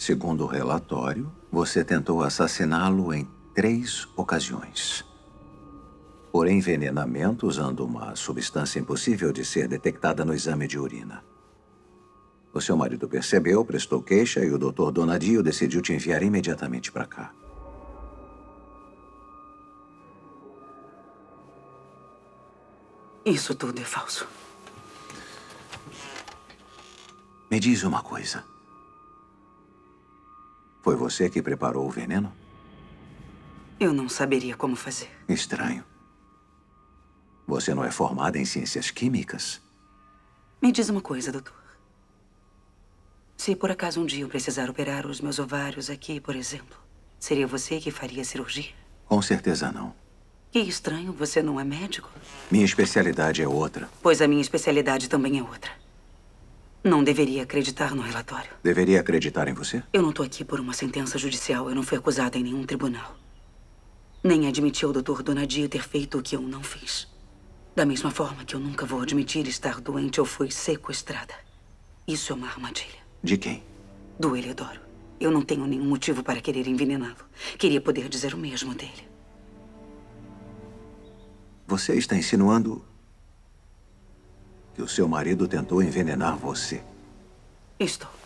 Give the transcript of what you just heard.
Segundo o relatório, você tentou assassiná-lo em três ocasiões. Por envenenamento usando uma substância impossível de ser detectada no exame de urina. O seu marido percebeu, prestou queixa e o Dr. Donadio decidiu te enviar imediatamente para cá. Isso tudo é falso. Me diz uma coisa. Foi você que preparou o veneno? Eu não saberia como fazer. Estranho. Você não é formada em ciências químicas? Me diz uma coisa, doutor. Se por acaso um dia eu precisar operar os meus ovários aqui, por exemplo, seria você que faria a cirurgia? Com certeza não. Que estranho, você não é médico? Minha especialidade é outra. Pois a minha especialidade também é outra. Não deveria acreditar no relatório. Deveria acreditar em você? Eu não estou aqui por uma sentença judicial. Eu não fui acusada em nenhum tribunal. Nem admiti ao Dr. Donadio ter feito o que eu não fiz. Da mesma forma que eu nunca vou admitir estar doente ou fui sequestrada. Isso é uma armadilha. De quem? Do Heliodoro. Eu não tenho nenhum motivo para querer envenená-lo. Queria poder dizer o mesmo dele. Você está insinuando que o seu marido tentou envenenar você. Estou.